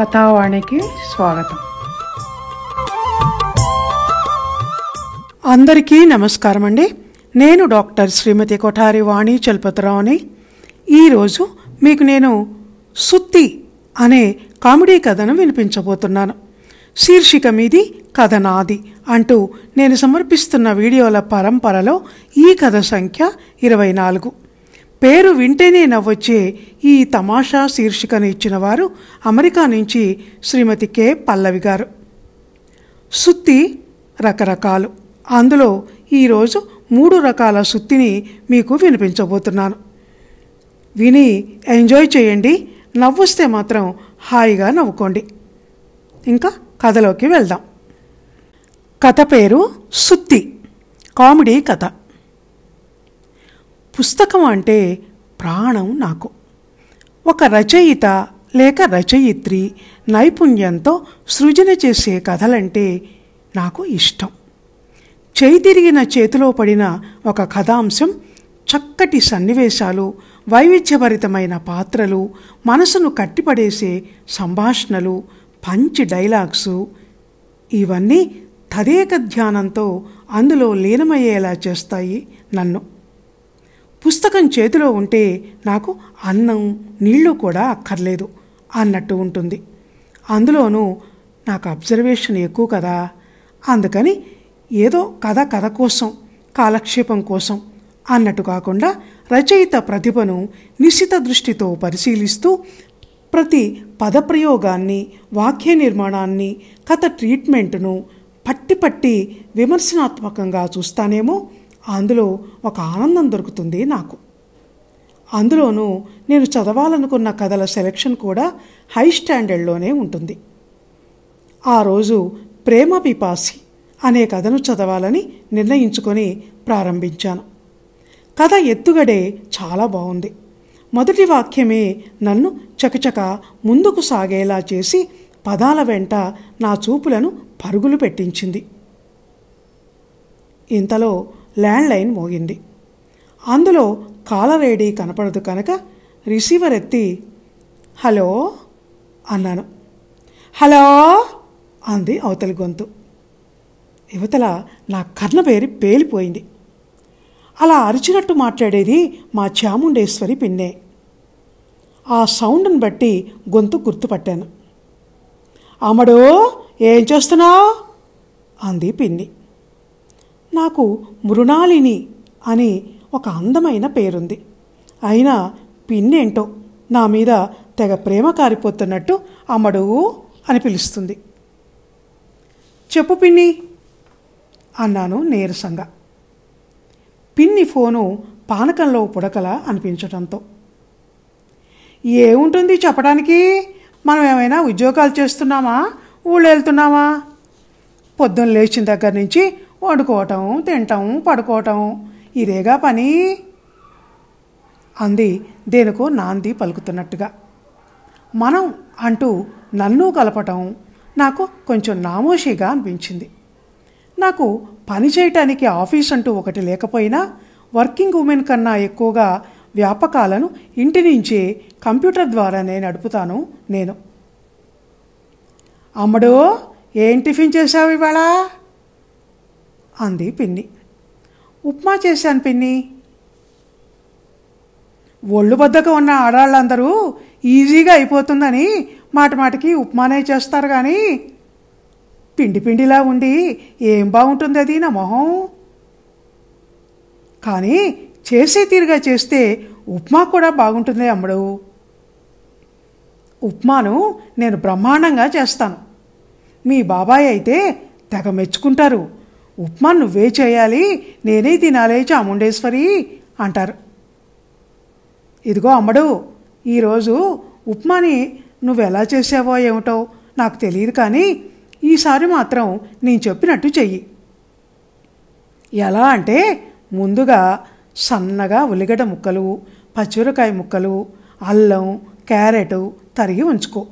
కథావాణికి స్వాగతం అందరికీ నమస్కారం అండి నేను డాక్టర్ శ్రీమతి కొఠారి వాణి అని ఈరోజు మీకు నేను సుత్తి అనే కామెడీ కథను వినిపించబోతున్నాను శీర్షిక మీది కథ నాది అంటూ నేను సమర్పిస్తున్న వీడియోల పరంపరలో ఈ కథ సంఖ్య ఇరవై నాలుగు పేరు వింటేనే నవ్వొచ్చే ఈ తమాషా శీర్షికను ఇచ్చిన వారు అమెరికా నుంచి శ్రీమతి కె పల్లవి గారు సుత్తి రకరకాలు అందులో ఈరోజు మూడు రకాల సుత్తిని మీకు వినిపించబోతున్నాను విని ఎంజాయ్ చేయండి నవ్వొస్తే మాత్రం హాయిగా నవ్వుకోండి ఇంకా కథలోకి వెళ్దాం కథ పేరు సుత్తి కామెడీ కథ పుస్తకం అంటే ప్రాణం నాకు ఒక రచయిత లేక రచయిత్రి నైపుణ్యంతో సృజన చేసే కథలంటే నాకు ఇష్టం చేతిరిగిన చేతిలో పడిన ఒక కథాంశం చక్కటి సన్నివేశాలు వైవిధ్యభరితమైన పాత్రలు మనసును కట్టిపడేసే సంభాషణలు పంచి డైలాగ్సు ఇవన్నీ తదేక ధ్యానంతో అందులో లీనమయ్యేలా చేస్తాయి నన్ను పుస్తకం చేతిలో ఉంటే నాకు అన్నం నీళ్లు కూడా అక్కర్లేదు అన్నట్టు ఉంటుంది అందులోనూ నాకు అబ్జర్వేషన్ ఎక్కువ కదా అందుకని ఏదో కథ కథ కోసం కాలక్షేపం కోసం అన్నట్టు కాకుండా రచయిత ప్రతిభను నిశ్చిత దృష్టితో పరిశీలిస్తూ ప్రతి పదప్రయోగాన్ని వాక్య నిర్మాణాన్ని కథ ట్రీట్మెంట్ను పట్టి పట్టి విమర్శనాత్మకంగా చూస్తానేమో అందులో ఒక ఆనందం దొరుకుతుంది నాకు అందులోనూ నేను చదవాలనుకున్న కథల సెలెక్షన్ కూడా హై స్టాండర్డ్లోనే ఉంటుంది ఆ రోజు ప్రేమ పిపాసి అనే కథను చదవాలని నిర్ణయించుకొని ప్రారంభించాను కథ ఎత్తుగడే చాలా బాగుంది మొదటి వాక్యమే నన్ను చకచక ముందుకు సాగేలా చేసి పదాల వెంట నా చూపులను పరుగులు పెట్టించింది ఇంతలో ల్యాండ్లైన్ మోగింది అందులో కాలర్ ఐడి కనపడదు కనుక రిసీవర్ ఎత్తి హలో అన్నాను హలో అంది అవతలి గొంతు యువతల నా పేరు పేలిపోయింది అలా అరిచినట్టు మాట్లాడేది మా చాముండేశ్వరి పిన్నే ఆ సౌండ్ని బట్టి గొంతు గుర్తుపట్టాను అమ్మడో ఏం చేస్తున్నావు అంది పిన్ని నాకు మృణాలిని అనే ఒక అందమైన పేరుంది అయినా పిన్నేంటో నా మీద తెగ ప్రేమ కారిపోతున్నట్టు అమ్మడు అని పిలుస్తుంది చెప్పు పిన్ని అన్నాను నీరసంగా పిన్ని ఫోను పానకంలో పుడకల అనిపించడంతో ఏముంటుంది చెప్పడానికి మనం ఏమైనా ఉద్యోగాలు చేస్తున్నామా ఊళ్ళు వెళ్తున్నామా పొద్దున్న లేచిన దగ్గర నుంచి వండుకోవటం తింటాం పడుకోవటం ఇదేగా పని అంది దేనికో నాంది పలుకుతున్నట్టుగా మనం అంటూ నన్ను కలపటం నాకు కొంచెం నామోషిగా అనిపించింది నాకు పని చేయటానికి ఆఫీస్ అంటూ ఒకటి లేకపోయినా వర్కింగ్ ఉమెన్ కన్నా ఎక్కువగా వ్యాపకాలను ఇంటి నుంచే కంప్యూటర్ ద్వారానే నడుపుతాను నేను అమ్మడు ఏం టిఫిన్ చేశావు ఇవాళ అంది పిన్ని ఉప్మా చేశాను పిన్ని ఒళ్ళు వద్దకు ఉన్న ఆడాళ్ళందరూ ఈజీగా అయిపోతుందని మాట మాటికి ఉప్మానే చేస్తారు కానీ పిండి పిండిలా ఉండి ఏం బాగుంటుంది అది నా మొహం కానీ చేసే తీరుగా చేస్తే ఉప్మా కూడా బాగుంటుంది అమ్మడు ఉప్మాను నేను బ్రహ్మాండంగా చేస్తాను మీ బాబాయ్ అయితే తెగ మెచ్చుకుంటారు ఉప్మా నువ్వే చేయాలి నేనే తినాలే చాముండేశ్వరి అంటారు ఇదిగో అమ్మడు ఈరోజు ఉప్మాని నువ్వెలా చేసావో ఏమిటో నాకు తెలియదు కానీ ఈసారి మాత్రం నేను చెప్పినట్టు చెయ్యి ఎలా అంటే ముందుగా సన్నగా ఉల్లిగడ్డ ముక్కలు పచ్చిరకాయ ముక్కలు అల్లం క్యారెట్ తరిగి ఉంచుకో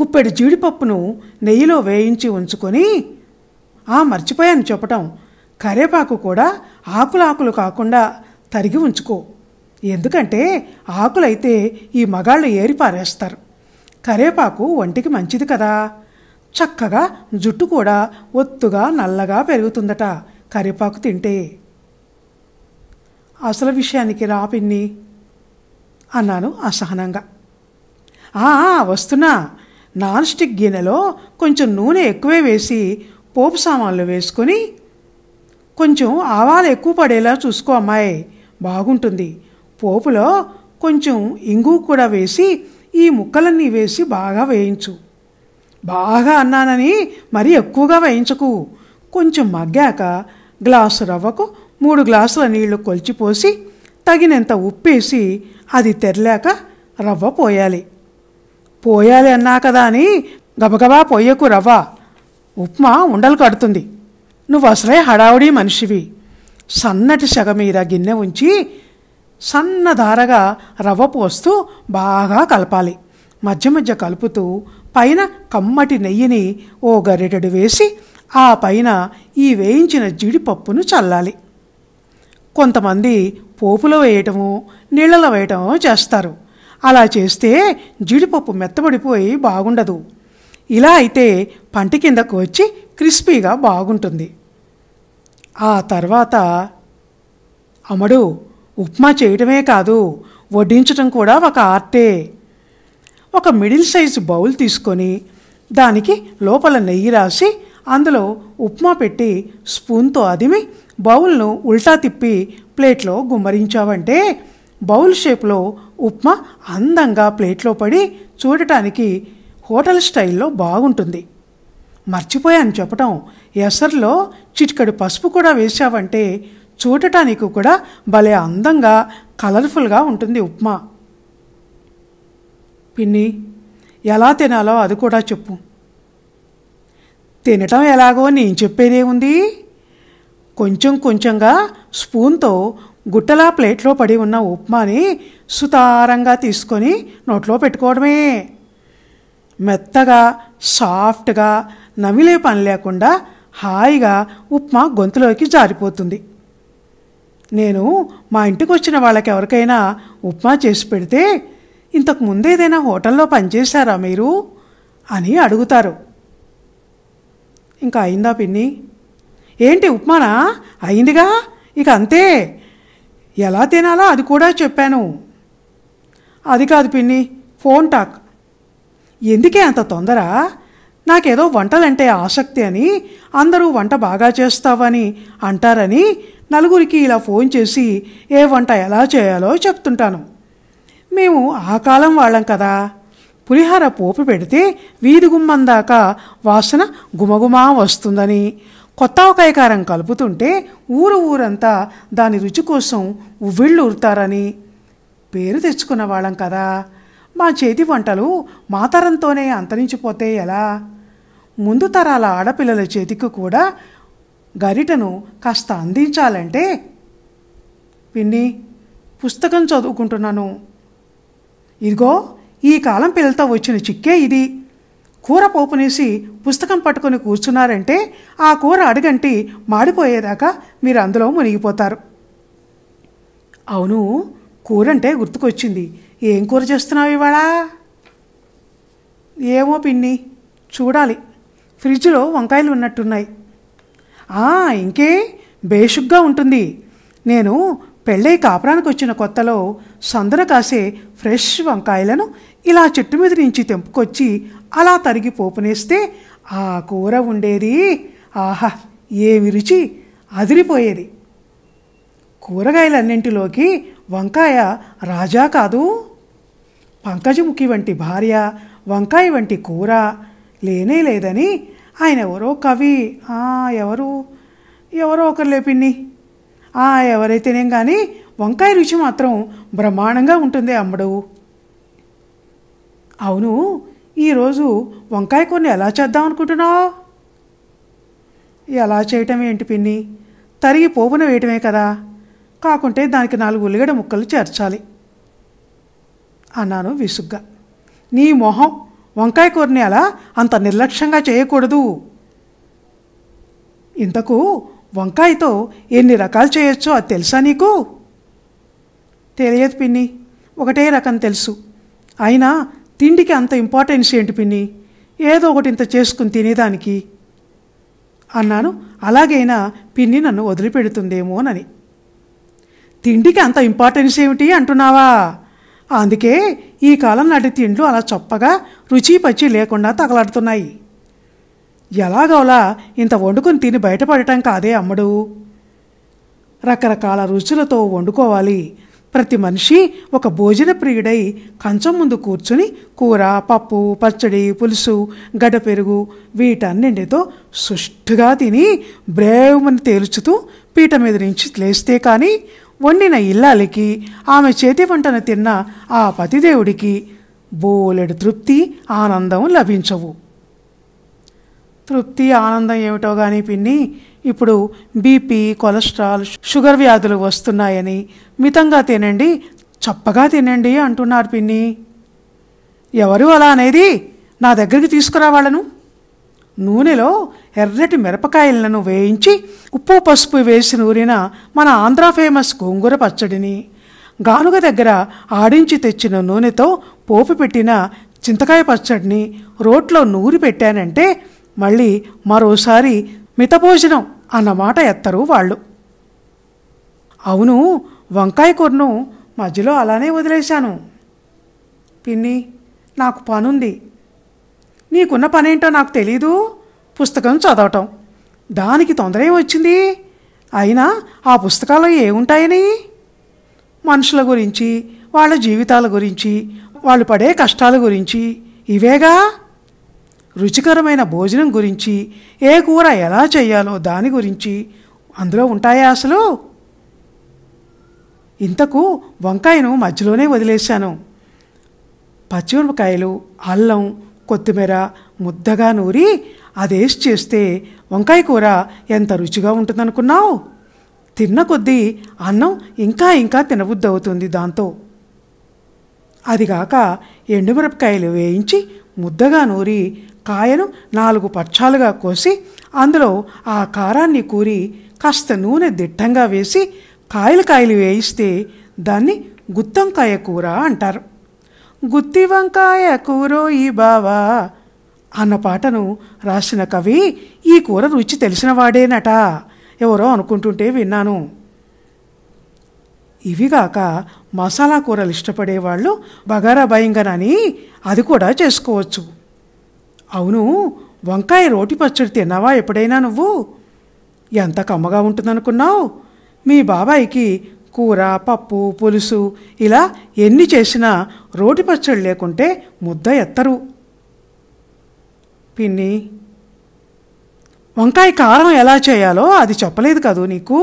గుప్పెడు జీడిపప్పును నెయ్యిలో వేయించి ఉంచుకొని ఆ మర్చిపోయాను చెప్పటం కరేపాకు కూడా ఆకులు ఆకులు కాకుండా తరిగి ఉంచుకో ఎందుకంటే ఆకులైతే ఈ మగాళ్ళు ఏరి పారేస్తారు కరేపాకు ఒంటికి మంచిది కదా చక్కగా జుట్టు కూడా ఒత్తుగా నల్లగా పెరుగుతుందట కరివేపాకు తింటే అసలు విషయానికి రా పిన్ని అన్నాను అసహనంగా వస్తున్నా నాన్ స్టిక్ గిన్నెలో కొంచెం నూనె ఎక్కువే వేసి పోపు సామాన్లు వేసుకొని కొంచెం ఆవాలు ఎక్కువ పడేలా చూసుకో అమ్మాయి బాగుంటుంది పోపులో కొంచెం ఇంగు కూడా వేసి ఈ ముక్కలన్నీ వేసి బాగా వేయించు బాగా అన్నానని మరీ ఎక్కువగా వేయించకు కొంచెం మగ్గాక గ్లాసు రవ్వకు మూడు గ్లాసుల నీళ్లు కొలిచిపోసి తగినంత ఉప్పేసి అది తెరలేక రవ్వ పోయాలి పోయాలి అన్నా కదా అని గబగబా పోయకు రవ్వ ఉప్మా ఉండలు కడుతుంది నువ్వు అసలే హడావుడి మనిషివి సన్నటి సెగ మీద గిన్నె ఉంచి సన్నధారగా రవ్వ పోస్తూ బాగా కలపాలి మధ్య మధ్య కలుపుతూ పైన కమ్మటి నెయ్యిని ఓ గరిటెడు వేసి ఆ పైన ఈ వేయించిన జీడిపప్పును చల్లాలి కొంతమంది పోపులో వేయటము నీళ్ళలో వేయటము చేస్తారు అలా చేస్తే జీడిపప్పు మెత్తబడిపోయి బాగుండదు ఇలా అయితే పంటి కిందకు వచ్చి క్రిస్పీగా బాగుంటుంది ఆ తర్వాత అమడు ఉప్మా చేయడమే కాదు వడ్డించడం కూడా ఒక ఆర్టే ఒక మిడిల్ సైజు బౌల్ తీసుకొని దానికి లోపల నెయ్యి రాసి అందులో ఉప్మా పెట్టి స్పూన్తో అదిమి బౌల్ను ఉల్టా తిప్పి ప్లేట్లో గుమ్మరించావంటే బౌల్ షేప్లో ఉప్మా అందంగా ప్లేట్లో పడి చూడటానికి హోటల్ స్టైల్లో బాగుంటుంది మర్చిపోయాను చెప్పటం ఎసర్లో చిటికడు పసుపు కూడా వేశావంటే చూడటానికి కూడా భలే అందంగా కలర్ఫుల్గా ఉంటుంది ఉప్మా పిన్ని ఎలా తినాలో అది కూడా చెప్పు తినటం ఎలాగో నేను చెప్పేదేముంది కొంచెం కొంచెంగా స్పూన్తో గుట్టలా ప్లేట్లో పడి ఉన్న ఉప్మాని సుతారంగా తీసుకొని నోట్లో పెట్టుకోవడమే మెత్తగా సాఫ్ట్గా నమిలే పని లేకుండా హాయిగా ఉప్మా గొంతులోకి జారిపోతుంది నేను మా ఇంటికి వచ్చిన వాళ్ళకి ఎవరికైనా ఉప్మా చేసి పెడితే ఇంతకు ముందు ఏదైనా హోటల్లో పనిచేశారా మీరు అని అడుగుతారు ఇంకా అయిందా పిన్ని ఏంటి ఉప్మానా అయిందిగా ఇక అంతే ఎలా తినాలో అది కూడా చెప్పాను అది కాదు పిన్ని ఫోన్ టాక్ ఎందుకే అంత తొందర నాకేదో వంటలంటే ఆసక్తి అని అందరూ వంట బాగా చేస్తావని అంటారని నలుగురికి ఇలా ఫోన్ చేసి ఏ వంట ఎలా చేయాలో చెప్తుంటాను మేము ఆ కాలం వాళ్ళం కదా పులిహార పోపు పెడితే వీధి గుమ్మం దాకా వాసన గుమగుమా వస్తుందని కొత్త అవకాయకారం కలుపుతుంటే ఊరు ఊరంతా దాని రుచి కోసం ఉవ్విళ్ళు ఊరుతారని పేరు తెచ్చుకున్న వాళ్ళం కదా మా చేతి వంటలు మా తరంతోనే అంతరించిపోతే ఎలా ముందు తరాల ఆడపిల్లల చేతికి కూడా గరిటను కాస్త అందించాలంటే పిన్ని పుస్తకం చదువుకుంటున్నాను ఇదిగో ఈ కాలం పిల్లలతో వచ్చిన చిక్కే ఇది కూర పోపునేసి పుస్తకం పట్టుకొని కూర్చున్నారంటే ఆ కూర అడగంటి మాడిపోయేదాకా మీరు అందులో మునిగిపోతారు అవును కూరంటే గుర్తుకొచ్చింది ఏం కూర చేస్తున్నావు ఇవాళ ఏమో పిన్ని చూడాలి ఫ్రిడ్జ్లో వంకాయలు ఉన్నట్టున్నాయి ఇంకే బేషుగ్గా ఉంటుంది నేను పెళ్ళై కాపురానికి వచ్చిన కొత్తలో సందర కాసే ఫ్రెష్ వంకాయలను ఇలా చెట్టు మీద నుంచి తెంపుకొచ్చి అలా తరిగి పోపునేస్తే ఆ కూర ఉండేది ఆహా ఏమి రుచి అదిరిపోయేది కూరగాయలన్నింటిలోకి వంకాయ రాజా కాదు పంకజముఖి వంటి భార్య వంకాయ వంటి కూర లేనే లేదని ఆయన ఎవరో కవి ఎవరు ఎవరో ఒకరు లేపిన్ని ఎవరైతేనేం కానీ వంకాయ రుచి మాత్రం బ్రహ్మాండంగా ఉంటుంది అమ్మడు అవును ఈరోజు వంకాయ కొన్ని ఎలా చేద్దాం అనుకుంటున్నావు ఎలా చేయటం ఏంటి పిన్ని తరిగి పోపున వేయటమే కదా కాకుంటే దానికి నాలుగు ఉల్లిగడ్డ ముక్కలు చేర్చాలి అన్నాను విసుగ్గా నీ మొహం వంకాయ కూరని అలా అంత నిర్లక్ష్యంగా చేయకూడదు ఇంతకు వంకాయతో ఎన్ని రకాలు చేయొచ్చో అది తెలుసా నీకు తెలియదు పిన్ని ఒకటే రకం తెలుసు అయినా తిండికి అంత ఇంపార్టెన్స్ ఏంటి పిన్ని ఏదో ఒకటి ఇంత చేసుకుని తినేదానికి అన్నాను అలాగైనా పిన్ని నన్ను వదిలిపెడుతుందేమోనని తిండికి అంత ఇంపార్టెన్స్ ఏమిటి అంటున్నావా అందుకే ఈ కాలం నాటి తిండ్లు అలా చొప్పగా రుచి పచ్చి లేకుండా తగలాడుతున్నాయి ఎలాగోలా ఇంత వండుకొని తిని బయటపడటం కాదే అమ్మడు రకరకాల రుచులతో వండుకోవాలి ప్రతి మనిషి ఒక భోజన ప్రియుడై కంచం ముందు కూర్చుని కూర పప్పు పచ్చడి పులుసు గడ్డ పెరుగు వీటన్నింటితో సుష్టుగా తిని బ్రేవుమని తేల్చుతూ పీట మీద నుంచి లేస్తే కానీ వండిన ఇల్లాలికి ఆమె చేతి వంటను తిన్న ఆ పతిదేవుడికి బోలెడు తృప్తి ఆనందం లభించవు తృప్తి ఆనందం ఏమిటో కానీ పిన్ని ఇప్పుడు బీపీ కొలెస్ట్రాల్ షుగర్ వ్యాధులు వస్తున్నాయని మితంగా తినండి చప్పగా తినండి అంటున్నారు పిన్ని ఎవరు అలా అనేది నా దగ్గరికి తీసుకురావాళ్ళను నూనెలో ఎర్రటి మిరపకాయలను వేయించి ఉప్పు పసుపు వేసి నూరిన మన ఆంధ్ర ఫేమస్ గోంగూర పచ్చడిని గానుగ దగ్గర ఆడించి తెచ్చిన నూనెతో పోపు పెట్టిన చింతకాయ పచ్చడిని రోట్లో నూరి పెట్టానంటే మళ్ళీ మరోసారి మితభోజనం అన్నమాట ఎత్తరు వాళ్ళు అవును వంకాయ కూరను మధ్యలో అలానే వదిలేశాను పిన్ని నాకు పనుంది నీకున్న పనేంటో నాకు తెలీదు పుస్తకం చదవటం దానికి తొందర వచ్చింది అయినా ఆ పుస్తకాలు ఏముంటాయని మనుషుల గురించి వాళ్ళ జీవితాల గురించి వాళ్ళు పడే కష్టాల గురించి ఇవేగా రుచికరమైన భోజనం గురించి ఏ కూర ఎలా చేయాలో దాని గురించి అందులో ఉంటాయా అసలు ఇంతకు వంకాయను మధ్యలోనే వదిలేశాను పచ్చిమిరపకాయలు అల్లం కొత్తిమీర ముద్దగా నూరి అదేసి చేస్తే వంకాయ కూర ఎంత రుచిగా ఉంటుందనుకున్నావు తిన్న కొద్దీ అన్నం ఇంకా ఇంకా తినబుద్ధి అవుతుంది దాంతో అదిగాక ఎండుమిరపకాయలు వేయించి ముద్దగా నూరి కాయను నాలుగు పచ్చాలుగా కోసి అందులో ఆ కారాన్ని కూరి కాస్త నూనె దిట్టంగా వేసి కాయలు కాయలు వేయిస్తే దాన్ని గుత్తంకాయ కూర అంటారు గుత్తి వంకాయ ఈ బావా అన్న పాటను రాసిన కవి ఈ కూర రుచి తెలిసిన వాడేనట ఎవరో అనుకుంటుంటే విన్నాను ఇవిగాక మసాలా కూరలు ఇష్టపడేవాళ్ళు బగారా భయంగనని అది కూడా చేసుకోవచ్చు అవును వంకాయ రోటి పచ్చడి తిన్నావా ఎప్పుడైనా నువ్వు ఎంత కమ్మగా ఉంటుందనుకున్నావు మీ బాబాయికి కూర పప్పు పులుసు ఇలా ఎన్ని చేసినా రోటి పచ్చడి లేకుంటే ముద్ద ఎత్తరు పిన్ని వంకాయ కారం ఎలా చేయాలో అది చెప్పలేదు కదూ నీకు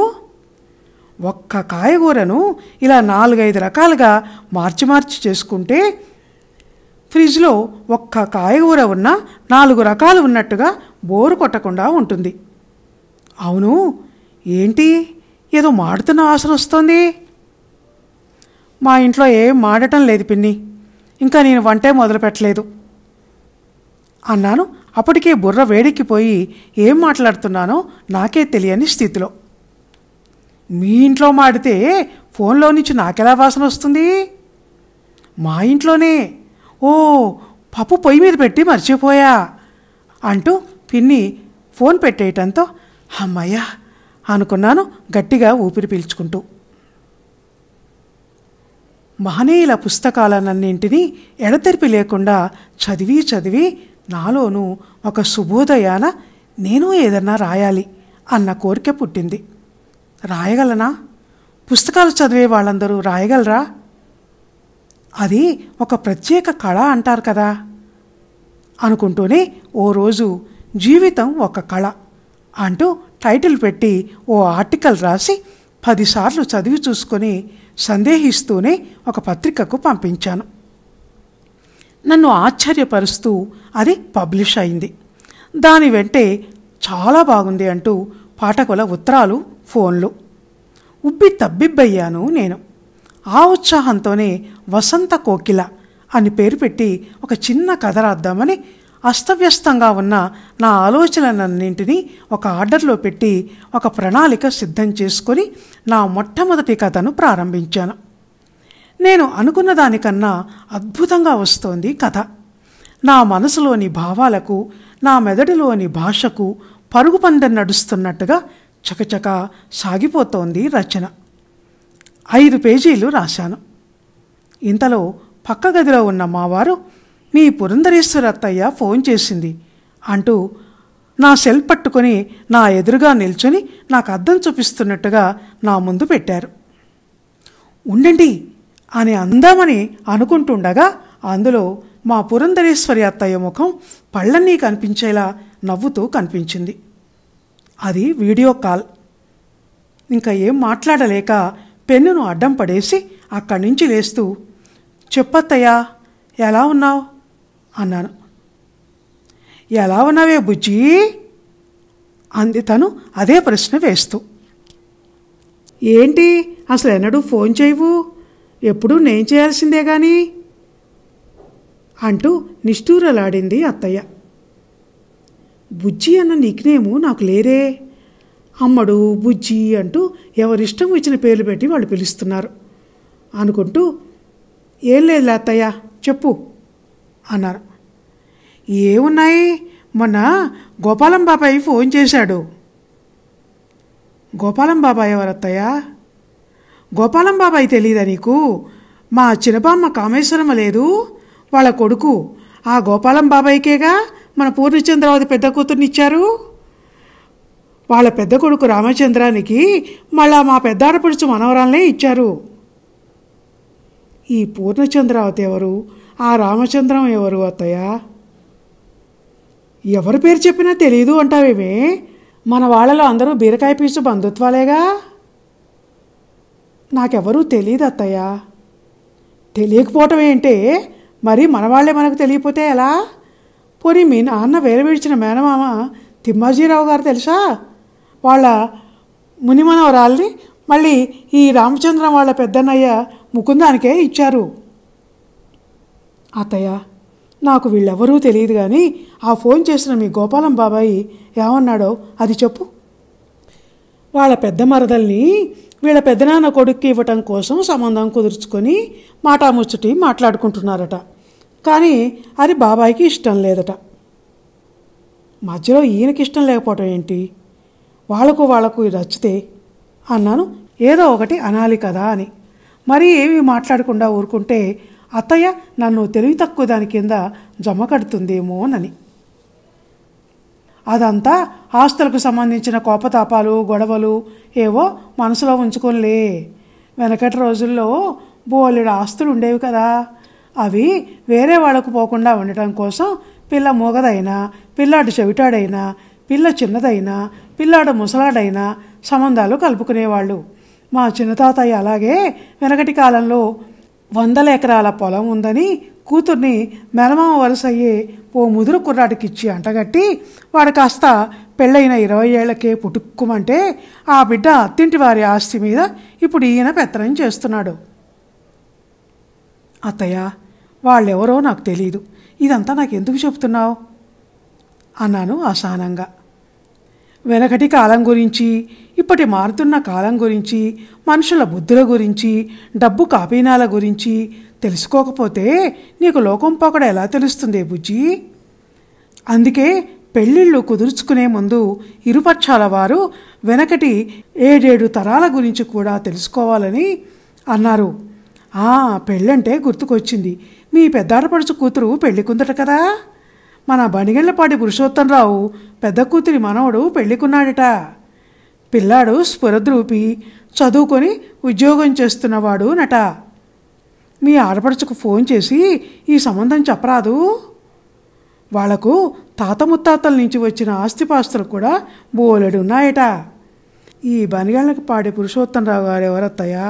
ఒక్క కాయగూరను ఇలా నాలుగైదు రకాలుగా మార్చి మార్చి చేసుకుంటే ఫ్రిడ్జ్లో ఒక్క కాయగూర ఉన్న నాలుగు రకాలు ఉన్నట్టుగా బోరు కొట్టకుండా ఉంటుంది అవును ఏంటి ఏదో మాడుతున్న వాసన వస్తుంది మా ఇంట్లో ఏం మాడటం లేదు పిన్ని ఇంకా నేను వంటే మొదలు పెట్టలేదు అన్నాను అప్పటికే బుర్ర వేడెక్కిపోయి ఏం మాట్లాడుతున్నానో నాకే తెలియని స్థితిలో మీ ఇంట్లో మాడితే ఫోన్లో నుంచి నాకెలా వాసన వస్తుంది మా ఇంట్లోనే ఓ పప్పు పొయ్యి మీద పెట్టి మర్చిపోయా అంటూ పిన్ని ఫోన్ పెట్టేయటంతో అమ్మయ్యా అనుకున్నాను గట్టిగా ఊపిరి పీల్చుకుంటూ మహనీయుల పుస్తకాలన్నింటినీ ఎడతెరిపి లేకుండా చదివి చదివి నాలోనూ ఒక శుభోదయాన నేను ఏదన్నా రాయాలి అన్న కోరిక పుట్టింది రాయగలనా పుస్తకాలు చదివే వాళ్ళందరూ రాయగలరా అది ఒక ప్రత్యేక కళ అంటారు కదా అనుకుంటూనే ఓ రోజు జీవితం ఒక కళ అంటూ టైటిల్ పెట్టి ఓ ఆర్టికల్ రాసి పదిసార్లు చదివి చూసుకొని సందేహిస్తూనే ఒక పత్రికకు పంపించాను నన్ను ఆశ్చర్యపరుస్తూ అది పబ్లిష్ అయింది దాని వెంటే చాలా బాగుంది అంటూ పాఠకుల ఉత్తరాలు ఫోన్లు ఉబ్బి తబ్బిబ్బయ్యాను నేను ఆ ఉత్సాహంతోనే వసంత కోకిల అని పేరు పెట్టి ఒక చిన్న కథ రాద్దామని అస్తవ్యస్తంగా ఉన్న నా ఆలోచనలన్నింటినీ ఒక ఆర్డర్లో పెట్టి ఒక ప్రణాళిక సిద్ధం చేసుకొని నా మొట్టమొదటి కథను ప్రారంభించాను నేను అనుకున్న దానికన్నా అద్భుతంగా వస్తోంది కథ నా మనసులోని భావాలకు నా మెదడులోని భాషకు పరుగు పందెం నడుస్తున్నట్టుగా చకచక సాగిపోతోంది రచన ఐదు పేజీలు రాశాను ఇంతలో పక్క గదిలో ఉన్న మావారు మీ పురంధరేశ్వరత్తయ్య ఫోన్ చేసింది అంటూ నా సెల్ పట్టుకొని నా ఎదురుగా నిల్చొని నాకు అద్దం చూపిస్తున్నట్టుగా నా ముందు పెట్టారు ఉండండి అని అందామని అనుకుంటుండగా అందులో మా పురంధరేశ్వరి అత్తయ్య ముఖం పళ్ళన్నీ కనిపించేలా నవ్వుతూ కనిపించింది అది వీడియో కాల్ ఇంకా ఏం మాట్లాడలేక పెన్నును అడ్డం పడేసి అక్కడి నుంచి లేస్తూ చెప్పత్తయ్యా ఎలా ఉన్నావు అన్నాను ఎలా ఉన్నావే బుజ్జీ అంది తను అదే ప్రశ్న వేస్తూ ఏంటి అసలు ఎన్నడూ ఫోన్ చేయవు ఎప్పుడూ నేను చేయాల్సిందే గాని అంటూ నిష్ఠూరలాడింది అత్తయ్య బుజ్జి అన్న నిక్నేము నాకు లేరే అమ్మడు బుజ్జి అంటూ ఎవరిష్టం వచ్చిన పేర్లు పెట్టి వాళ్ళు పిలుస్తున్నారు అనుకుంటూ ఏం లేదు అత్తయ్య చెప్పు అన్నారు ఏమున్నాయి మొన్న గోపాలం బాబాయ్ ఫోన్ చేశాడు గోపాలం బాబాయ్ ఎవరత్తయ్యా గోపాలం బాబాయ్ తెలీదా నీకు మా చిన్నబామ్మ కామేశ్వరమ్మ లేదు వాళ్ళ కొడుకు ఆ గోపాలం బాబాయ్కేగా మన పూర్ణచంద్రావతి పెద్ద కూతుర్నిచ్చారు వాళ్ళ పెద్ద కొడుకు రామచంద్రానికి మళ్ళా మా పెద్ద ఆడపడుచు మనవరాలనే ఇచ్చారు ఈ పూర్ణచంద్రావతి ఎవరు ఆ రామచంద్రం ఎవరు అత్తయ్య ఎవరి పేరు చెప్పినా తెలీదు అంటావేమే మన వాళ్ళలో అందరూ బీరకాయ పీచు బంధుత్వాలేగా నాకెవరూ తెలియదు అత్తయ్య తెలియకపోవటం ఏంటే మరి మనవాళ్లే మనకు తెలియపోతే ఎలా పోనీ మీ నాన్న వేరవేడిచిన మేనమామ తిమ్మాజీరావు గారు తెలుసా వాళ్ళ మునిమనవరాల్ని మళ్ళీ ఈ రామచంద్రం వాళ్ళ పెద్దన్నయ్య ముకుందానికే ఇచ్చారు అత్తయ్య నాకు వీళ్ళెవరూ తెలియదు కానీ ఆ ఫోన్ చేసిన మీ గోపాలం బాబాయి ఏమన్నాడో అది చెప్పు వాళ్ళ పెద్ద మరదల్ని వీళ్ళ పెద్దనాన్న కొడుక్కి ఇవ్వటం కోసం సంబంధం కుదుర్చుకొని మాటాముచ్చుటి మాట్లాడుకుంటున్నారట కానీ అది బాబాయికి ఇష్టం లేదట మధ్యలో ఈయనకి ఇష్టం లేకపోవటం ఏంటి వాళ్లకు వాళ్లకు నచ్చితే అన్నాను ఏదో ఒకటి అనాలి కదా అని మరీ ఏమీ మాట్లాడకుండా ఊరుకుంటే అత్తయ్య నన్ను తెలివి తక్కువ దాని కింద జమ కడుతుందేమోనని అదంతా ఆస్తులకు సంబంధించిన కోపతాపాలు గొడవలు ఏవో మనసులో ఉంచుకోలే వెనకటి రోజుల్లో బోలెడు ఆస్తులు ఉండేవి కదా అవి వేరే వాళ్ళకు పోకుండా ఉండటం కోసం పిల్ల మూగదైనా పిల్లాడు చెవిటాడైనా పిల్ల చిన్నదైనా పిల్లాడు ముసలాడైనా సంబంధాలు కలుపుకునేవాళ్ళు మా చిన్నతాతయ్య అలాగే వెనకటి కాలంలో వందల ఎకరాల పొలం ఉందని కూతుర్ని మేనమామ వరుస అయ్యే ఓ ముదురు కుర్రాడికిచ్చి అంటగట్టి వాడు కాస్త పెళ్ళైన ఇరవై ఏళ్లకే పుట్టుక్కుమంటే ఆ బిడ్డ అత్తింటి వారి ఆస్తి మీద ఇప్పుడు ఈయన పెత్తనం చేస్తున్నాడు అత్తయ్య వాళ్ళెవరో నాకు తెలియదు ఇదంతా నాకు ఎందుకు చెప్తున్నావు అన్నాను అసహనంగా వెనకటి కాలం గురించి ఇప్పటి మారుతున్న కాలం గురించి మనుషుల బుద్ధుల గురించి డబ్బు కాపీనాల గురించి తెలుసుకోకపోతే నీకు లోకం పోకడ ఎలా తెలుస్తుంది బుజ్జి అందుకే పెళ్ళిళ్ళు కుదుర్చుకునే ముందు ఇరుపక్షాల వారు వెనకటి ఏడేడు తరాల గురించి కూడా తెలుసుకోవాలని అన్నారు ఆ పెళ్ళంటే గుర్తుకొచ్చింది మీ పెద్దాడపడుచు కూతురు పెళ్లి కుందట కదా మన బనిగళ్ళపాటి పురుషోత్తంరావు పెద్ద కూతురి మనవడు పెళ్ళికున్నాడట పిల్లాడు స్ఫురద్రూపి చదువుకొని ఉద్యోగం చేస్తున్నవాడు నట మీ ఆడపడుచుకు ఫోన్ చేసి ఈ సంబంధం చెప్పరాదు వాళ్లకు తాత ముత్తాతల నుంచి వచ్చిన ఆస్తిపాస్తులు కూడా బోలెడున్నాయట ఈ బనిగాళ్ళకి పాడే పురుషోత్తమరావు గారు ఎవరత్తయ్యా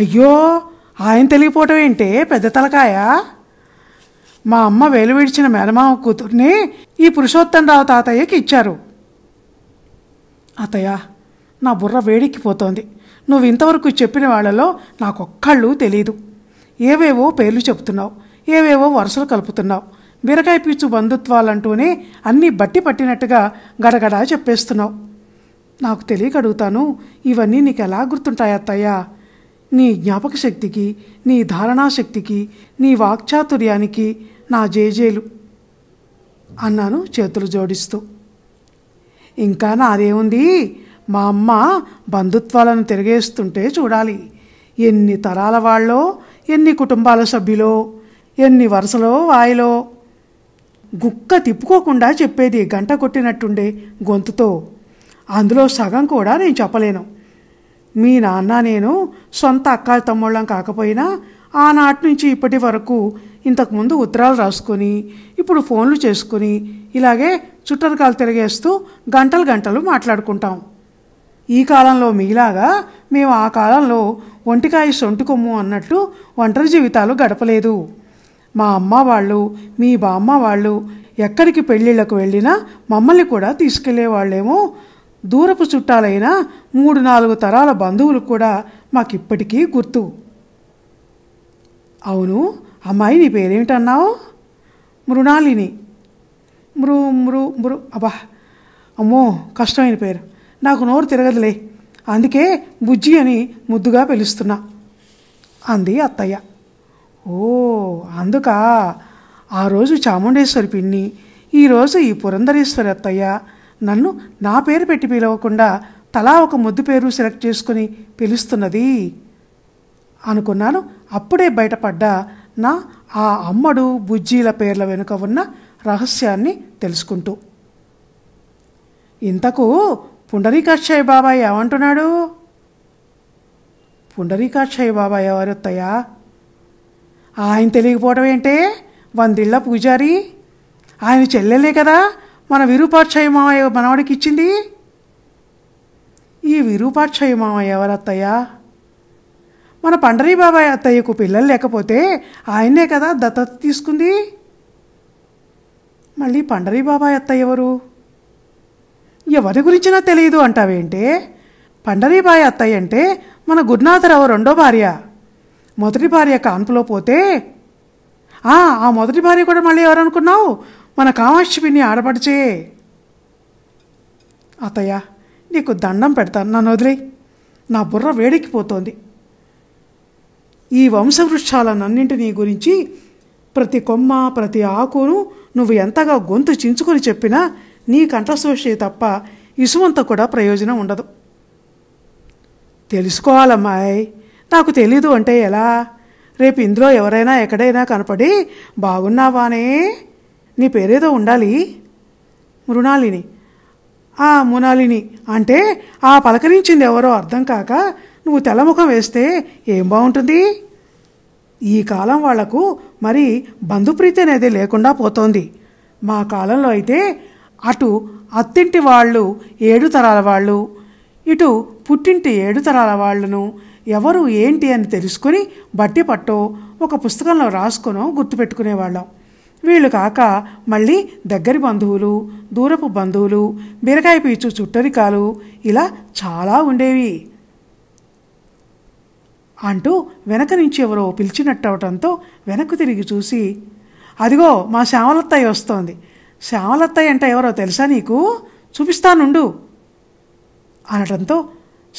అయ్యో ఆయన తెలియపోవటం ఏంటే పెద్ద తలకాయ మా అమ్మ వేలు విడిచిన మేనమామ కూతుర్ని ఈ పురుషోత్తమరావు తాతయ్యకి ఇచ్చారు అతయ్యా నా బుర్ర వేడెక్కిపోతోంది నువ్వు ఇంతవరకు చెప్పిన వాళ్ళలో నాకొక్కళ్ళు తెలీదు ఏవేవో పేర్లు చెబుతున్నావు ఏవేవో వరుసలు కలుపుతున్నావు బీరకాయ పీచు బంధుత్వాలంటూనే అన్నీ బట్టి పట్టినట్టుగా గడగడా చెప్పేస్తున్నావు నాకు తెలియకడుగుతాను ఇవన్నీ నీకు ఎలా గుర్తుంటాయి నీ జ్ఞాపక శక్తికి నీ ధారణాశక్తికి నీ వాక్చాతుర్యానికి నా జేజేలు అన్నాను చేతులు జోడిస్తూ ఇంకా నాదేముంది మా అమ్మ బంధుత్వాలను తిరిగేస్తుంటే చూడాలి ఎన్ని తరాల వాళ్ళో ఎన్ని కుటుంబాల సభ్యులో ఎన్ని వరుసలో వాయిలో గుక్క తిప్పుకోకుండా చెప్పేది గంట కొట్టినట్టుండే గొంతుతో అందులో సగం కూడా నేను చెప్పలేను మీ నాన్న నేను సొంత అక్క తమ్ముళ్ళం కాకపోయినా ఆనాటి నుంచి ఇప్పటి వరకు ఇంతకుముందు ఉత్తరాలు రాసుకొని ఇప్పుడు ఫోన్లు చేసుకొని ఇలాగే చుట్టరకాలు తిరిగేస్తూ గంటలు గంటలు మాట్లాడుకుంటాం ఈ కాలంలో మీలాగా మేము ఆ కాలంలో ఒంటికాయ సొంటుకొమ్ము అన్నట్లు ఒంటరి జీవితాలు గడపలేదు మా అమ్మ వాళ్ళు మీ బామ్మ వాళ్ళు ఎక్కడికి పెళ్ళిళ్ళకు వెళ్ళినా మమ్మల్ని కూడా తీసుకెళ్లేవాళ్ళేమో దూరపు చుట్టాలైన మూడు నాలుగు తరాల బంధువులు కూడా మాకిప్పటికీ గుర్తు అవును అమ్మాయి నీ పేరేమిటన్నావు మృణాలిని మృ మృ మృ అబ్బా అమ్మో కష్టమైన పేరు నాకు నోరు తిరగదులే అందుకే బుజ్జి అని ముద్దుగా పిలుస్తున్నా అంది అత్తయ్య ఓ అందుక ఆ రోజు చాముండేశ్వరి పిన్ని ఈరోజు ఈ పురంధరేశ్వరి అత్తయ్య నన్ను నా పేరు పెట్టి పిలవకుండా తలా ఒక ముద్దు పేరు సెలెక్ట్ చేసుకుని పిలుస్తున్నది అనుకున్నాను అప్పుడే బయటపడ్డ నా ఆ అమ్మడు బుజ్జీల పేర్ల వెనుక ఉన్న రహస్యాన్ని తెలుసుకుంటూ ఇంతకు పుండరీకాక్షయ్య బాబాయ్ ఏమంటున్నాడు పుండరీకాక్షయ్య బాబాయ్ ఎవరొత్తయ్యా ఆయన తెలియకపోవడం ఏంటే వందిళ్ళ పూజారి ఆయన చెల్లెలే కదా మన విరూపాక్షయ్య మామయ్య మనవాడికి ఇచ్చింది ఈ విరూపాక్షయ్య మామయ్య ఎవరత్తయ్యా మన పండరీ బాబాయ్ అత్తయ్యకు పిల్లలు లేకపోతే ఆయనే కదా దత్తత తీసుకుంది మళ్ళీ పండరీ బాబాయ్ అత్తయ్య ఎవరు ఎవరి గురించినా తెలియదు అంటావేంటే పండరీబాయ్ అత్తయ్య అంటే మన గురునాథరావు రెండో భార్య మొదటి భార్య కాన్పులో పోతే ఆ మొదటి భార్య కూడా మళ్ళీ ఎవరనుకున్నావు మన కామాక్షిని ఆడపడిచే అత్తయ్య నీకు దండం పెడతాను నన్ను వదిలే నా బుర్ర వేడెక్కిపోతోంది ఈ వంశవృక్షాలన్నింటినీ గురించి ప్రతి కొమ్మ ప్రతి ఆకును నువ్వు ఎంతగా గొంతు చించుకొని చెప్పినా నీ కంఠశోషి తప్ప ఇసుమంత కూడా ప్రయోజనం ఉండదు తెలుసుకోవాలమ్మాయ్ నాకు తెలీదు అంటే ఎలా రేపు ఇందులో ఎవరైనా ఎక్కడైనా కనపడి బాగున్నావానే నీ పేరేదో ఉండాలి మృణాలిని ఆ మునాలిని అంటే ఆ పలకరించింది ఎవరో అర్థం కాక నువ్వు తెల్లముఖం వేస్తే ఏం బాగుంటుంది ఈ కాలం వాళ్లకు మరి బంధుప్రీతి అనేది లేకుండా పోతోంది మా కాలంలో అయితే అటు అత్తింటి వాళ్ళు ఏడు తరాల వాళ్ళు ఇటు పుట్టింటి ఏడు తరాల వాళ్ళను ఎవరు ఏంటి అని తెలుసుకుని బట్టి పట్టో ఒక పుస్తకంలో రాసుకునో గుర్తుపెట్టుకునేవాళ్ళం వీళ్ళు కాక మళ్ళీ దగ్గరి బంధువులు దూరపు బంధువులు బీరకాయ పీచు చుట్టరికాలు ఇలా చాలా ఉండేవి అంటూ వెనక నుంచి ఎవరో పిలిచినట్టవటంతో వెనక్కు తిరిగి చూసి అదిగో మా శ్యామలత్తయ్య వస్తోంది శ్యామలత్తయ్య అంటే ఎవరో తెలుసా నీకు చూపిస్తానుండు అనడంతో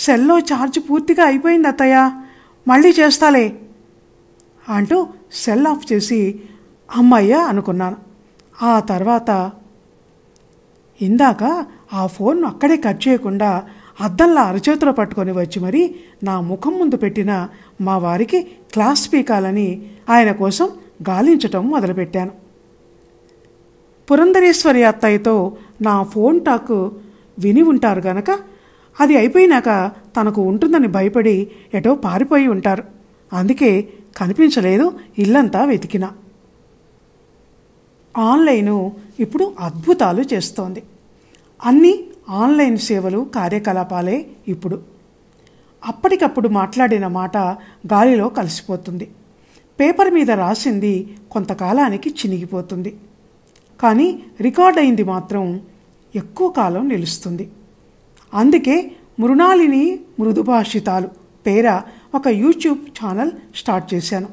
సెల్లో ఛార్జ్ పూర్తిగా అయిపోయింది అత్తయ్య మళ్ళీ చేస్తాలే అంటూ సెల్ ఆఫ్ చేసి అమ్మయ్య అనుకున్నాను ఆ తర్వాత ఇందాక ఆ ఫోన్ అక్కడే కట్ చేయకుండా అద్దంలా అరచేతులు పట్టుకొని వచ్చి మరి నా ముఖం ముందు పెట్టిన మా వారికి క్లాస్ పీకాలని ఆయన కోసం గాలించటం మొదలుపెట్టాను పురంధరేశ్వరి అత్తయ్యతో నా ఫోన్ టాక్ విని ఉంటారు గనక అది అయిపోయినాక తనకు ఉంటుందని భయపడి ఎటో పారిపోయి ఉంటారు అందుకే కనిపించలేదు ఇల్లంతా వెతికిన ఆన్లైను ఇప్పుడు అద్భుతాలు చేస్తోంది అన్నీ ఆన్లైన్ సేవలు కార్యకలాపాలే ఇప్పుడు అప్పటికప్పుడు మాట్లాడిన మాట గాలిలో కలిసిపోతుంది పేపర్ మీద రాసింది కొంతకాలానికి చినిగిపోతుంది కానీ రికార్డ్ అయింది మాత్రం ఎక్కువ కాలం నిలుస్తుంది అందుకే మృణాలిని మృదుభాషితాలు పేర ఒక యూట్యూబ్ ఛానల్ స్టార్ట్ చేశాను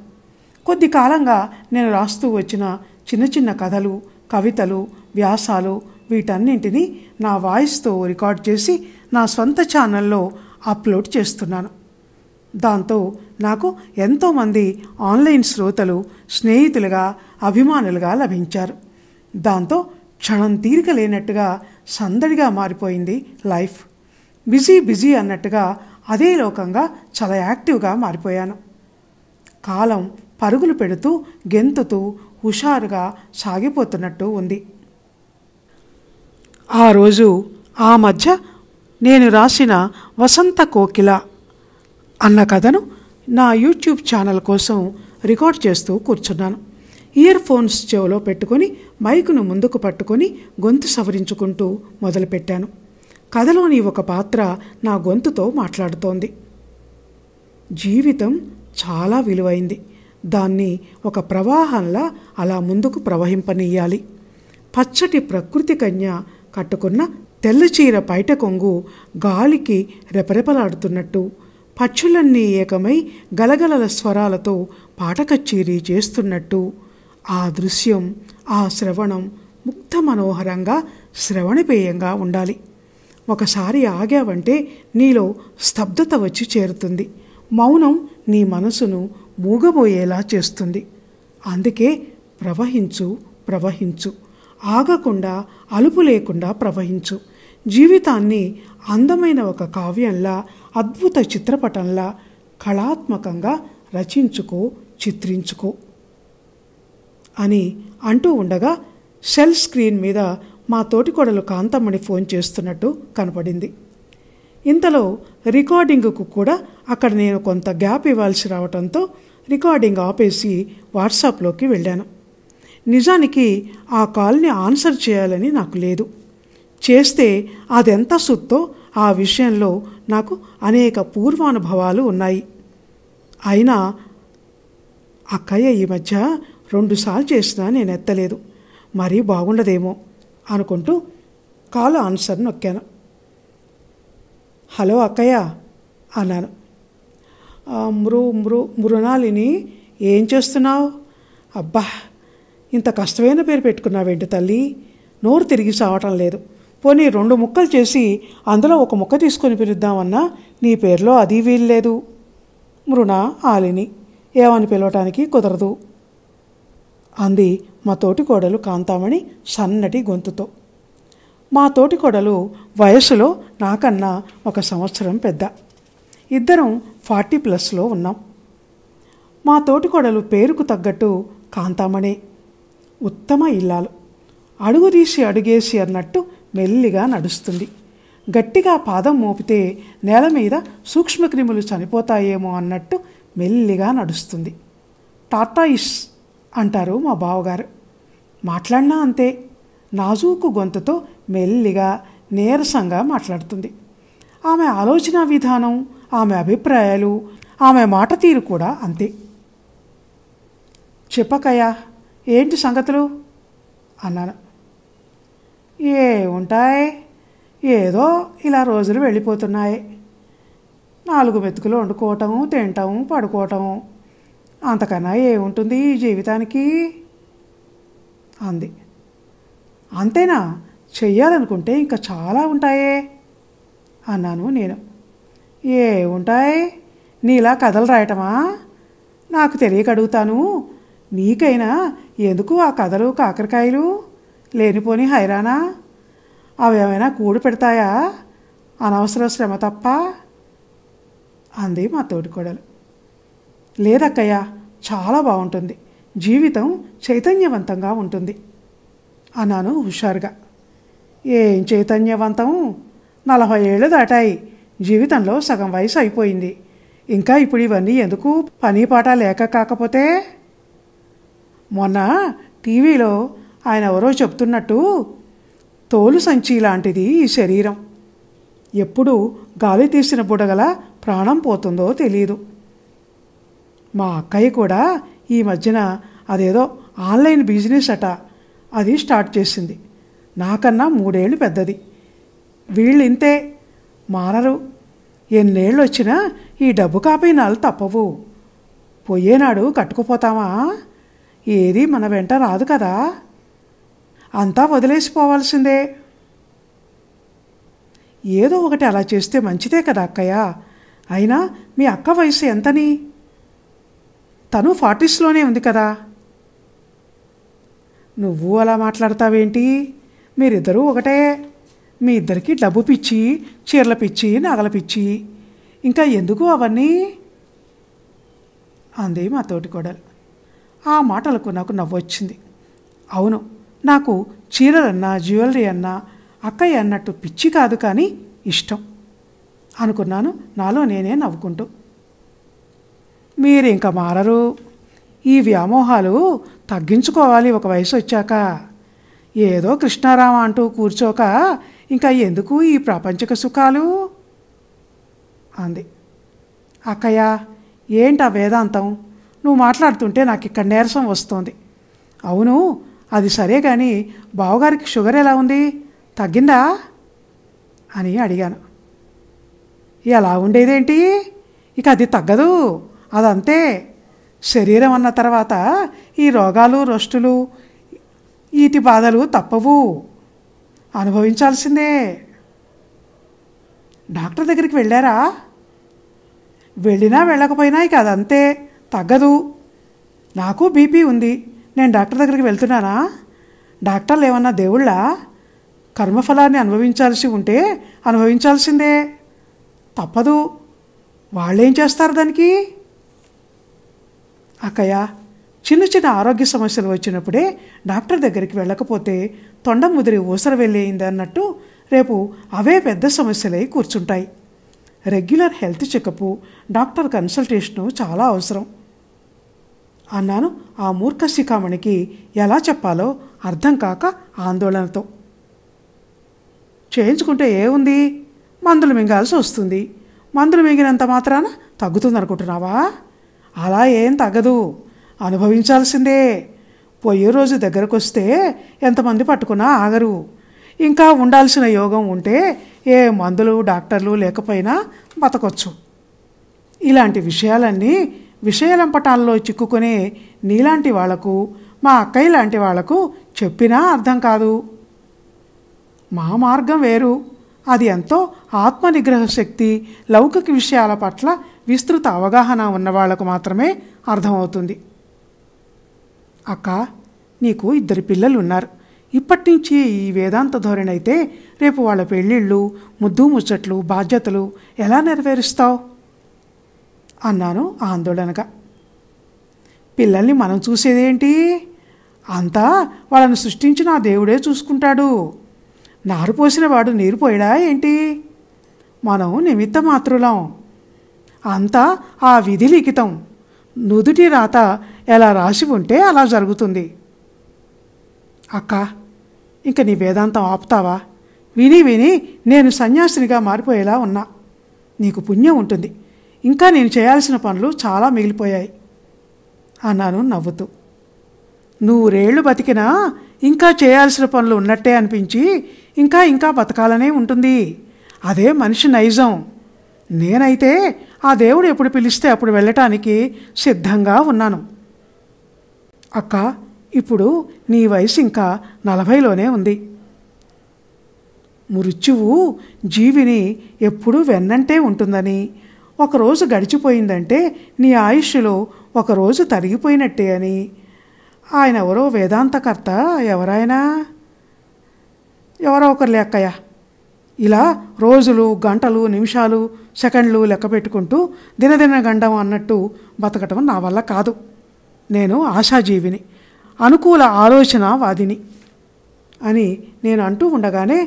కొద్ది కాలంగా నేను రాస్తూ వచ్చిన చిన్న చిన్న కథలు కవితలు వ్యాసాలు వీటన్నింటినీ నా వాయిస్తో రికార్డ్ చేసి నా సొంత ఛానల్లో అప్లోడ్ చేస్తున్నాను దాంతో నాకు ఎంతోమంది ఆన్లైన్ శ్రోతలు స్నేహితులుగా అభిమానులుగా లభించారు దాంతో క్షణం తీరిక లేనట్టుగా సందడిగా మారిపోయింది లైఫ్ బిజీ బిజీ అన్నట్టుగా అదే లోకంగా చాలా యాక్టివ్గా మారిపోయాను కాలం పరుగులు పెడుతూ గెంతుతూ హుషారుగా సాగిపోతున్నట్టు ఉంది ఆ రోజు ఆ మధ్య నేను రాసిన వసంత కోకిల అన్న కథను నా యూట్యూబ్ ఛానల్ కోసం రికార్డ్ చేస్తూ కూర్చున్నాను ఇయర్ ఫోన్స్ చెవులో పెట్టుకొని మైకును ముందుకు పట్టుకొని గొంతు సవరించుకుంటూ మొదలుపెట్టాను కథలోని ఒక పాత్ర నా గొంతుతో మాట్లాడుతోంది జీవితం చాలా విలువైంది దాన్ని ఒక ప్రవాహంలా అలా ముందుకు ప్రవహింపనీయాలి పచ్చటి ప్రకృతి కన్య కట్టుకున్న తెల్లచీర పైట కొంగు గాలికి రెపరెపలాడుతున్నట్టు పక్షులన్నీ ఏకమై గలగలల స్వరాలతో పాటకచ్చేరీ చేస్తున్నట్టు ఆ దృశ్యం ఆ శ్రవణం ముక్త మనోహరంగా శ్రవణపేయంగా ఉండాలి ఒకసారి ఆగావంటే నీలో స్తబ్దత వచ్చి చేరుతుంది మౌనం నీ మనసును మూగబోయేలా చేస్తుంది అందుకే ప్రవహించు ప్రవహించు ఆగకుండా అలుపు లేకుండా ప్రవహించు జీవితాన్ని అందమైన ఒక కావ్యంలా అద్భుత చిత్రపటంలా కళాత్మకంగా రచించుకో చిత్రించుకో అని అంటూ ఉండగా సెల్ స్క్రీన్ మీద మా తోటికోడలు కాంతమ్మని ఫోన్ చేస్తున్నట్టు కనపడింది ఇంతలో రికార్డింగ్కు కూడా అక్కడ నేను కొంత గ్యాప్ ఇవ్వాల్సి రావడంతో రికార్డింగ్ ఆపేసి వాట్సాప్లోకి వెళ్ళాను నిజానికి ఆ కాల్ని ఆన్సర్ చేయాలని నాకు లేదు చేస్తే అదెంత సుత్తో ఆ విషయంలో నాకు అనేక పూర్వానుభవాలు ఉన్నాయి అయినా అక్కయ్య ఈ మధ్య రెండుసార్లు చేసినా నేను ఎత్తలేదు మరీ బాగుండదేమో అనుకుంటూ కాల్ ఆన్సర్ నొక్కాను హలో అక్కయ్య అన్నాను మృ మృ మృణాలిని ఏం చేస్తున్నావు అబ్బా ఇంత కష్టమైన పేరు పెట్టుకున్నావేంటి తల్లి నోరు తిరిగి సావటం లేదు పోనీ రెండు ముక్కలు చేసి అందులో ఒక ముక్క తీసుకొని పిలుద్దామన్నా నీ పేరులో అది వీల్లేదు మృణ ఆలిని ఏమని పిలవటానికి కుదరదు అంది మా తోటికోడలు కాంతామణి సన్నటి గొంతుతో మా తోటికోడలు వయసులో నాకన్నా ఒక సంవత్సరం పెద్ద ఇద్దరం ఫార్టీ ప్లస్లో ఉన్నాం మా తోటికోడలు పేరుకు తగ్గట్టు కాంతామణి ఉత్తమ ఇల్లాలు అడుగు తీసి అడుగేసి అన్నట్టు మెల్లిగా నడుస్తుంది గట్టిగా పాదం మోపితే నేల మీద సూక్ష్మక్రిములు చనిపోతాయేమో అన్నట్టు మెల్లిగా నడుస్తుంది టాటాయిస్ అంటారు మా బావగారు మాట్లాడినా అంతే నాజూకు గొంతుతో మెల్లిగా నీరసంగా మాట్లాడుతుంది ఆమె ఆలోచన విధానం ఆమె అభిప్రాయాలు ఆమె మాట తీరు కూడా అంతే చెప్పకయ్యా ఏంటి సంగతులు అన్నాను ఏ ఉంటాయి ఏదో ఇలా రోజులు వెళ్ళిపోతున్నాయి నాలుగు మెతుకులు వండుకోవటము తినటము పడుకోవటము అంతకన్నా ఏముంటుంది ఈ జీవితానికి అంది అంతేనా చెయ్యాలనుకుంటే ఇంకా చాలా ఉంటాయే అన్నాను నేను ఏ ఉంటాయి నీలా కథలు రాయటమా నాకు తెలియక అడుగుతాను నీకైనా ఎందుకు ఆ కథలు కాకరకాయలు లేనిపోని హైరానా అవి ఏమైనా కూడు పెడతాయా అనవసర శ్రమ తప్ప అంది మా తోటికోడలు లేదక్కయ్య చాలా బాగుంటుంది జీవితం చైతన్యవంతంగా ఉంటుంది అన్నాను హుషారుగా ఏం చైతన్యవంతం నలభై ఏళ్ళు దాటాయి జీవితంలో సగం వయసు అయిపోయింది ఇంకా ఇప్పుడు ఇవన్నీ ఎందుకు పని పాట లేక కాకపోతే మొన్న టీవీలో ఆయన ఎవరో చెప్తున్నట్టు తోలు సంచి లాంటిది ఈ శరీరం ఎప్పుడు గాలి తీసిన బుడగల ప్రాణం పోతుందో తెలియదు మా అక్కయ్య కూడా ఈ మధ్యన అదేదో ఆన్లైన్ బిజినెస్ అట అది స్టార్ట్ చేసింది నాకన్నా మూడేళ్ళు పెద్దది వీళ్ళు ఇంతే మారరు ఎన్నేళ్ళు వచ్చినా ఈ డబ్బు కాపీనాలు తప్పవు పోయేనాడు కట్టుకుపోతామా ఏది మన వెంట రాదు కదా అంతా వదిలేసిపోవాల్సిందే ఏదో ఒకటి అలా చేస్తే మంచిదే కదా అక్కయ్య అయినా మీ అక్క వయసు ఎంతని తను ఫార్టీస్లోనే ఉంది కదా నువ్వు అలా మాట్లాడతావేంటి మీరిద్దరూ ఒకటే మీ ఇద్దరికి డబ్బు పిచ్చి చీరల పిచ్చి నగల పిచ్చి ఇంకా ఎందుకు అవన్నీ అంది మా తోటి కోడలు ఆ మాటలకు నాకు నవ్వొచ్చింది అవును నాకు చీరలన్నా జ్యువెలరీ అన్నా అక్కయ్య అన్నట్టు పిచ్చి కాదు కానీ ఇష్టం అనుకున్నాను నాలో నేనే నవ్వుకుంటూ మీరు ఇంక మారరు ఈ వ్యామోహాలు తగ్గించుకోవాలి ఒక వయసు వచ్చాక ఏదో కృష్ణారామ అంటూ కూర్చోక ఇంకా ఎందుకు ఈ ప్రాపంచిక సుఖాలు అంది అక్కయ్య ఆ వేదాంతం నువ్వు మాట్లాడుతుంటే నాకు ఇక్కడ నీరసం వస్తుంది అవును అది సరే కానీ బావగారికి షుగర్ ఎలా ఉంది తగ్గిందా అని అడిగాను ఎలా ఉండేదేంటి ఇక అది తగ్గదు అదంతే శరీరం అన్న తర్వాత ఈ రోగాలు రొష్టులు ఈటి బాధలు తప్పవు అనుభవించాల్సిందే డాక్టర్ దగ్గరికి వెళ్ళారా వెళ్ళినా వెళ్ళకపోయినా ఇక అదంతే తగ్గదు నాకు బీపీ ఉంది నేను డాక్టర్ దగ్గరికి వెళ్తున్నానా డాక్టర్లు ఏమన్నా దేవుళ్ళ కర్మఫలాన్ని అనుభవించాల్సి ఉంటే అనుభవించాల్సిందే తప్పదు వాళ్ళేం చేస్తారు దానికి అక్కయ్య చిన్న చిన్న ఆరోగ్య సమస్యలు వచ్చినప్పుడే డాక్టర్ దగ్గరికి వెళ్ళకపోతే తొండ ముదిరి ఊసర వెళ్ళేయింది అన్నట్టు రేపు అవే పెద్ద సమస్యలై కూర్చుంటాయి regular health checkup doctor consultation చాలా అవసరం అన్నాను ఆ మూర్ఖ శిఖామణికి ఎలా చెప్పాలో అర్థం కాక ఆందోళనతో చేయించుకుంటే ఏముంది మందులు మింగాల్సి వస్తుంది మందులు మింగినంత మాత్రాన తగ్గుతుంది అనుకుంటున్నావా అలా ఏం తగదు అనుభవించాల్సిందే పోయే రోజు దగ్గరకొస్తే ఎంతమంది పట్టుకున్నా ఆగరు ఇంకా ఉండాల్సిన యోగం ఉంటే ఏ మందులు డాక్టర్లు లేకపోయినా బతకొచ్చు ఇలాంటి విషయాలన్నీ విషయలంపటాల్లో చిక్కుకునే నీలాంటి వాళ్లకు మా అక్కయ్య లాంటి వాళ్లకు చెప్పినా అర్థం కాదు మా మార్గం వేరు అది ఎంతో ఆత్మనిగ్రహ శక్తి లౌకిక విషయాల పట్ల విస్తృత అవగాహన ఉన్నవాళ్లకు మాత్రమే అర్థమవుతుంది అక్క నీకు ఇద్దరు పిల్లలు ఉన్నారు ఇప్పటి నుంచి ఈ వేదాంత ధోరణి అయితే రేపు వాళ్ళ పెళ్ళిళ్ళు ముద్దు ముచ్చట్లు బాధ్యతలు ఎలా నెరవేరుస్తావు అన్నాను ఆందోళనగా పిల్లల్ని మనం చూసేదేంటి అంతా వాళ్ళను సృష్టించిన ఆ దేవుడే చూసుకుంటాడు నారు పోసిన వాడు నీరు పోయడా ఏంటి మనం నిమిత్త మాతృలం అంతా ఆ విధి లిఖితం నుదుటి రాత ఎలా రాసి ఉంటే అలా జరుగుతుంది అక్క ఇంక నీ వేదాంతం ఆపుతావా విని విని నేను సన్యాసినిగా మారిపోయేలా ఉన్నా నీకు పుణ్యం ఉంటుంది ఇంకా నేను చేయాల్సిన పనులు చాలా మిగిలిపోయాయి అన్నాను నవ్వుతూ నూరేళ్లు బతికినా ఇంకా చేయాల్సిన పనులు ఉన్నట్టే అనిపించి ఇంకా ఇంకా బతకాలనే ఉంటుంది అదే మనిషి నైజం నేనైతే ఆ దేవుడు ఎప్పుడు పిలిస్తే అప్పుడు వెళ్ళటానికి సిద్ధంగా ఉన్నాను అక్క ఇప్పుడు నీ వయసు ఇంకా నలభైలోనే ఉంది మృత్యువు జీవిని ఎప్పుడు వెన్నంటే ఉంటుందని ఒకరోజు గడిచిపోయిందంటే నీ ఆయుష్లో ఒకరోజు తరిగిపోయినట్టే అని ఆయన ఎవరో వేదాంతకర్త ఎవరైనా ఎవరో ఒకరు లేక్కయ్యా ఇలా రోజులు గంటలు నిమిషాలు సెకండ్లు లెక్క పెట్టుకుంటూ దినదిన గండం అన్నట్టు బతకటం నా వల్ల కాదు నేను ఆశాజీవిని అనుకూల ఆలోచన వాదిని అని నేను అంటూ ఉండగానే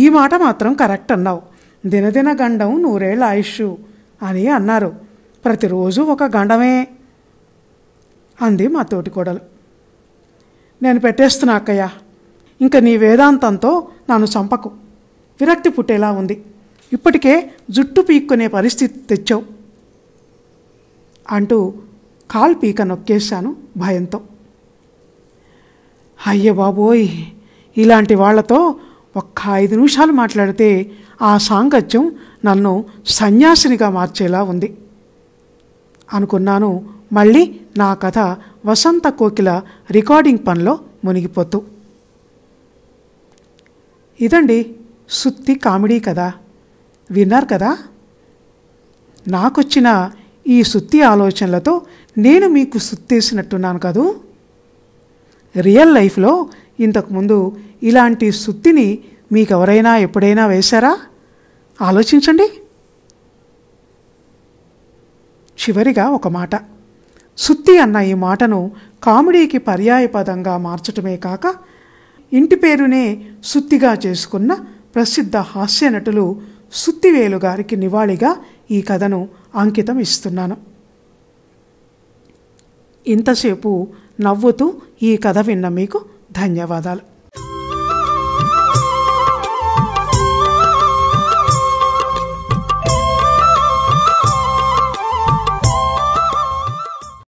ఈ మాట మాత్రం కరెక్ట్ అన్నావు దినదిన గండం నూరేళ్ళ ఆయుష్ అని అన్నారు ప్రతిరోజు ఒక గండమే అంది మా తోటికోడలు నేను పెట్టేస్తున్నా అక్కయ్యా ఇంక నీ వేదాంతంతో నన్ను చంపకు విరక్తి పుట్టేలా ఉంది ఇప్పటికే జుట్టు పీక్కునే పరిస్థితి తెచ్చావు అంటూ కాల్ పీక నొక్కేశాను భయంతో అయ్య బాబోయ్ ఇలాంటి వాళ్లతో ఒక్క ఐదు నిమిషాలు మాట్లాడితే ఆ సాంగత్యం నన్ను సన్యాసినిగా మార్చేలా ఉంది అనుకున్నాను మళ్ళీ నా కథ వసంత కోకిల రికార్డింగ్ పనిలో మునిగిపోతూ ఇదండి సుత్తి కామెడీ కదా విన్నారు కదా నాకొచ్చిన ఈ సుత్తి ఆలోచనలతో నేను మీకు సుత్తేసినట్టున్నాను కదూ రియల్ లైఫ్లో ఇంతకుముందు ఇలాంటి సుత్తిని మీకు ఎవరైనా ఎప్పుడైనా వేశారా ఆలోచించండి చివరిగా ఒక మాట సుత్తి అన్న ఈ మాటను కామెడీకి పర్యాయపదంగా మార్చటమే కాక ఇంటి పేరునే సుత్తిగా చేసుకున్న ప్రసిద్ధ హాస్య నటులు సుత్తివేలు గారికి నివాళిగా ఈ కథను అంకితం ఇస్తున్నాను ఇంతసేపు నవ్వుతూ ఈ కథ విన్న మీకు ధన్యవాదాలు